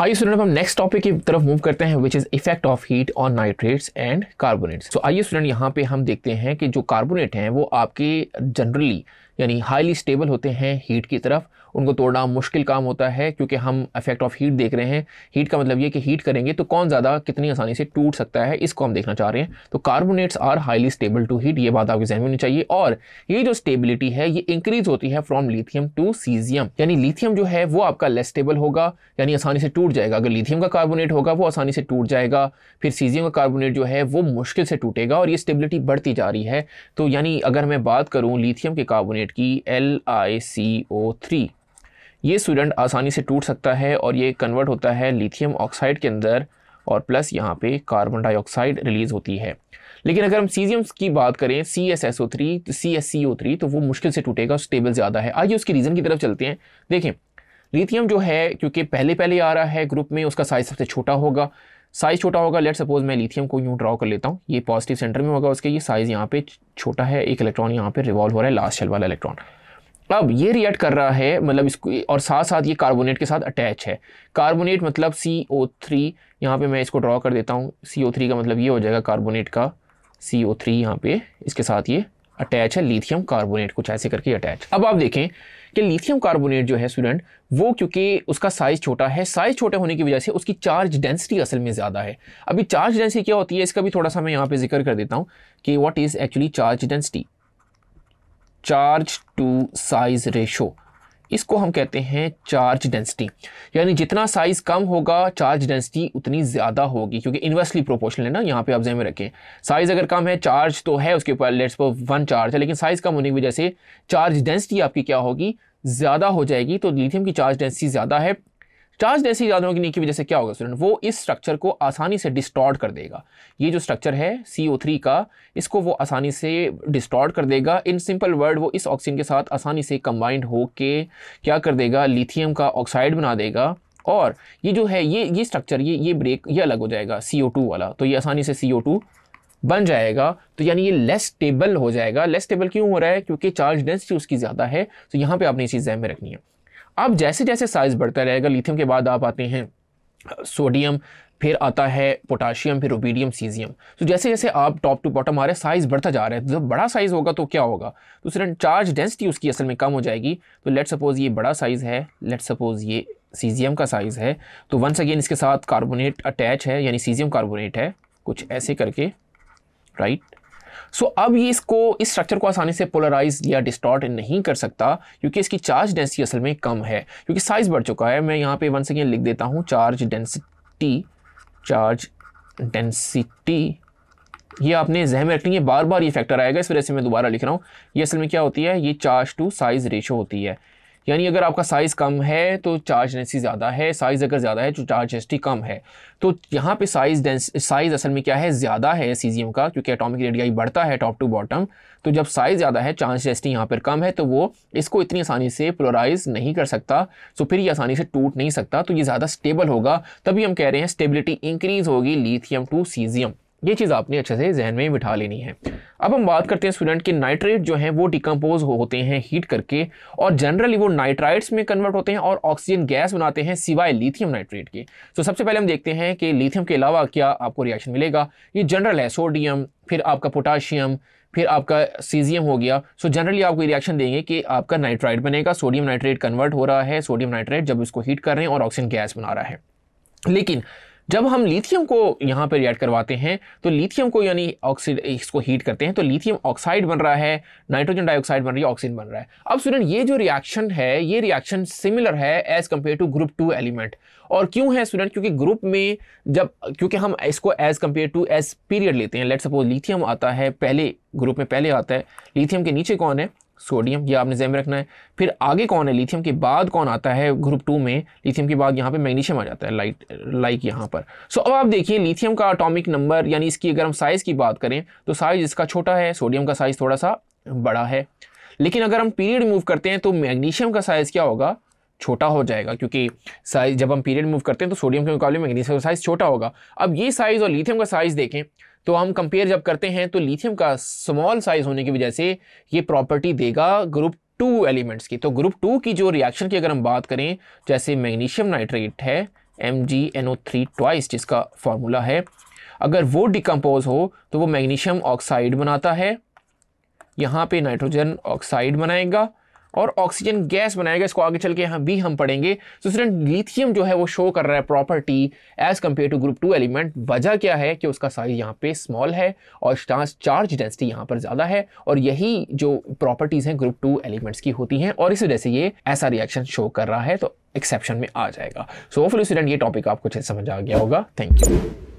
आइए स्टूडेंट हम next topic की तरफ मूव करते हैं which is effect of heat on nitrates and carbonates तो आइए स्टूडेंट यहाँ पे हम देखते हैं कि जो कार्बोनेट हैं वो आपके जनरली यानी हाईली स्टेबल होते हैं हीट की तरफ उनको तोड़ना मुश्किल काम होता है क्योंकि हम इफेक्ट ऑफ हीट देख रहे हैं हीट का मतलब ये कि हीट करेंगे तो कौन ज़्यादा कितनी आसानी से टूट सकता है इसको हम देखना चाह रहे हैं तो carbonates are highly stable to heat ये बात आपके जहन में होनी चाहिए और ये जो स्टेबिलिटी है ये इंक्रीज होती है फ्रॉम लिथियम टू सीजियम यानी लिथियम जो है वो आपका लेस स्टेबल होगा यानी आसानी से टूट जाएगा अगर लिथियम का कार्बोनेट होगा वो आसानी से टूट जाएगा फिर सीजियम का कार्बोनेट जो है वो मुश्किल से टूटेगा और ये स्टेबिलिटी बढ़ती जा रही है तो यानी अगर मैं बात करूँ लिथियम के कार्बोनेट ब्रैकेट की L I C O three ये स्टूडेंट आसानी से टूट सकता है और ये कन्वर्ट होता है लिथियम ऑक्साइड के अंदर और प्लस यहाँ पे कार्बन डाइऑक्साइड रिलीज़ होती है लेकिन अगर हम सीजियम की बात करें C S S O three C S C O three तो वो मुश्किल से टूटेगा स्टेबल ज़्यादा है आइए उसके रीज़न की तरफ चलते हैं देखें लिथियम जो है क्योंकि पहले पहले आ रहा है ग्रुप में उसका साइज सबसे छोटा होगा साइज़ छोटा होगा लेट सपोज मैं लिथियम को यूँ ड्रॉ कर लेता हूँ ये पॉजिटिव सेंटर में होगा उसके ये साइज़ यहाँ पे छोटा है एक इलेक्ट्रॉन यहाँ पे रिवॉल्व हो रहा है लास्ट शेल वाला इलेक्ट्रॉन अब ये रिएक्ट कर रहा है मतलब इसको और साथ साथ ये कार्बोनेट के साथ अटैच है कार्बोनेट मतलब सी ओ थ्री यहाँ पर मैं इसको ड्रॉ कर देता हूँ सी ओ थ्री का मतलब ये हो जाएगा कार्बोनेट का सी ओ थ्री यहाँ पे इसके साथ ये अटैच है लिथियम कार्बोनेट कुछ ऐसे करके अटैच अब आप देखें कि लिथियम कार्बोनेट जो है स्टूडेंट वो क्योंकि उसका साइज़ छोटा है साइज़ छोटे होने की वजह से उसकी चार्ज डेंसिटी असल में ज़्यादा है अभी चार्ज डेंसिटी क्या होती है इसका भी थोड़ा सा मैं यहाँ पे जिक्र कर देता हूँ कि what is actually charge density charge to size ratio इसको हम कहते हैं चार्ज डेंसिटी यानी जितना साइज़ कम होगा चार्ज डेंसिटी उतनी ज़्यादा होगी क्योंकि इन्वर्सली प्रोपोर्शनल है ना यहाँ पे आप जहन में रखें साइज़ अगर कम है चार्ज तो है उसके ऊपर लेट्स पर वन चार्ज है लेकिन साइज़ कम होने की वजह से चार्ज डेंसिटी आपकी क्या होगी ज़्यादा हो जाएगी तो लिथियम की चार्ज डेंसिटी ज़्यादा है चार्ज जैसी ज्यादा होने की वजह से क्या होगा स्टूडेंट वो इस स्ट्रक्चर को आसानी से डिस्टॉर्ट कर देगा ये जो स्ट्रक्चर है CO3 का इसको वो आसानी से डिस्टॉर्ट कर देगा इन सिंपल वर्ड वो इस ऑक्सीजन के साथ आसानी से कंबाइंड के क्या कर देगा लिथियम का ऑक्साइड बना देगा और ये जो है ये ये स्ट्रक्चर ये ये ब्रेक ये अलग हो जाएगा टू वाला तो ये आसानी से टू बन जाएगा तो यानी ये लेस स्टेबल हो जाएगा लेस स्टेबल क्यों हो रहा है क्योंकि चार्ज डेंसिटी उसकी ज़्यादा है तो यहाँ पे आपने इसी जैम में रखनी है अब जैसे जैसे साइज़ बढ़ता रहेगा लिथियम के बाद आप आते हैं सोडियम फिर आता है पोटाशियम फिर ओबीडियम सीजियम तो जैसे जैसे आप टॉप टू बॉटम आ रहे हैं साइज़ बढ़ता जा रहा है तो जब बड़ा साइज़ होगा तो क्या होगा तो सिर्फ चार्ज डेंसिटी उसकी असल में कम हो जाएगी तो लेट सपोज़ ये बड़ा साइज़ है लेट सपोज़ ये सीजियम का साइज़ है तो वंस अगेन इसके साथ कार्बोनेट अटैच है यानी सीजियम कार्बोनेट है कुछ ऐसे करके राइट सो so, अब ये इसको इस स्ट्रक्चर को आसानी से पोलराइज या डिस्टॉर्ट नहीं कर सकता क्योंकि इसकी चार्ज डेंसिटी असल में कम है क्योंकि साइज़ बढ़ चुका है मैं यहाँ पे वन सेकेंड लिख देता हूँ चार्ज डेंसिटी चार्ज डेंसिटी ये आपने जहन में रख है बार बार ये फैक्टर आएगा इस वजह से मैं दोबारा लिख रहा हूँ ये असल में क्या होती है ये चार्ज टू साइज़ रेशो होती है यानी अगर आपका साइज़ कम है तो चार्ज डेंसिटी ज़्यादा है साइज़ अगर ज़्यादा है तो चार्ज डेंसिटी कम है तो यहाँ पे साइज़ डेंस साइज़ असल में क्या है ज़्यादा है सीजियम का क्योंकि एटॉमिक रेडियाई बढ़ता है टॉप टू बॉटम तो जब साइज़ ज़्यादा है चार्ज डेंसिटी यहाँ पर कम है तो वो इसको इतनी आसानी से पोलराइज नहीं कर सकता सो फिर ये आसानी से टूट नहीं सकता तो ये ज़्यादा स्टेबल होगा तभी हम कह रहे हैं स्टेबिलिटी इंक्रीज़ होगी लीथियम टू सीजियम ये चीज़ आपने अच्छे से जहन में बिठा लेनी है अब हम बात करते हैं स्टूडेंट कि नाइट्रेट जो हैं वो डिकम्पोज हो होते हैं हीट करके और जनरली वो नाइट्राइट्स में कन्वर्ट होते हैं और ऑक्सीजन गैस बनाते हैं सिवाय लिथियम नाइट्रेट के तो सबसे पहले हम देखते हैं कि लिथियम के अलावा क्या आपको रिएक्शन मिलेगा ये जनरल है सोडियम फिर आपका पोटाशियम फिर आपका सीजियम हो गया सो जनरली आपको रिएक्शन देंगे कि आपका नाइट्राइड बनेगा सोडियम नाइट्रेट कन्वर्ट हो रहा है सोडियम नाइट्रेट जब इसको हीट कर रहे हैं और ऑक्सीजन गैस बना रहा है लेकिन जब हम लिथियम को यहाँ पर रिएक्ट करवाते हैं तो लिथियम को यानी ऑक्सीड इसको हीट करते हैं तो लिथियम ऑक्साइड बन रहा है नाइट्रोजन डाइऑक्साइड बन रही है ऑक्सीजन बन रहा है अब स्टूडेंट ये जो रिएक्शन है ये रिएक्शन सिमिलर है as compare to group two element और क्यों है स्टूडेंट क्योंकि ग्रुप में जब क्योंकि हम इसको as compare to as period लेते हैं लेट सपोज लिथियम आता है पहले ग्रुप में पहले आता है लिथियम के नीचे कौन है सोडियम ये आपने जहन में रखना है फिर आगे कौन है लिथियम के बाद कौन आता है ग्रुप टू में लिथियम के बाद यहाँ पे मैग्नीशियम आ जाता है लाइट लाइक यहाँ पर सो अब आप देखिए लिथियम का अटोमिक नंबर यानी इसकी अगर हम साइज़ की बात करें तो साइज़ इसका छोटा है सोडियम का साइज़ थोड़ा सा बड़ा है लेकिन अगर हम पीरियड मूव करते हैं तो मैग्नीशियम का साइज़ क्या होगा छोटा हो जाएगा क्योंकि साइज जब हम पीरियड मूव करते हैं तो सोडियम के मुकाबले मैग्नीशियम का साइज़ छोटा होगा अब ये साइज़ और लिथियम का साइज़ देखें तो हम कंपेयर जब करते हैं तो लिथियम का स्मॉल साइज़ होने की वजह से ये प्रॉपर्टी देगा ग्रुप टू एलिमेंट्स की तो ग्रुप टू की जो रिएक्शन की अगर हम बात करें जैसे मैग्नीशियम नाइट्रेट है M G N O three twice जिसका फार्मूला है अगर वो डिकम्पोज हो तो वो मैग्नीशियम ऑक्साइड बनाता है यहाँ पे नाइट्रोजन ऑक्साइड बनाएगा और ऑक्सीजन गैस बनाएगा इसको आगे चल के यहाँ भी हम पढ़ेंगे तो स्टूडेंट लिथियम जो है वो शो कर रहा है property as compare to group two element वजह क्या है कि उसका साइज यहाँ पे स्मॉल है और चार्ज डेंसिटी यहाँ पर ज़्यादा है और यही जो प्रॉपर्टीज़ हैं ग्रुप टू एलिमेंट्स की होती हैं और इस वजह से ये ऐसा रिएक्शन शो कर रहा है तो एक्सेप्शन में आ जाएगा सो फिर स्टूडेंट ये टॉपिक आपको अच्छे समझ आ गया होगा थैंक यू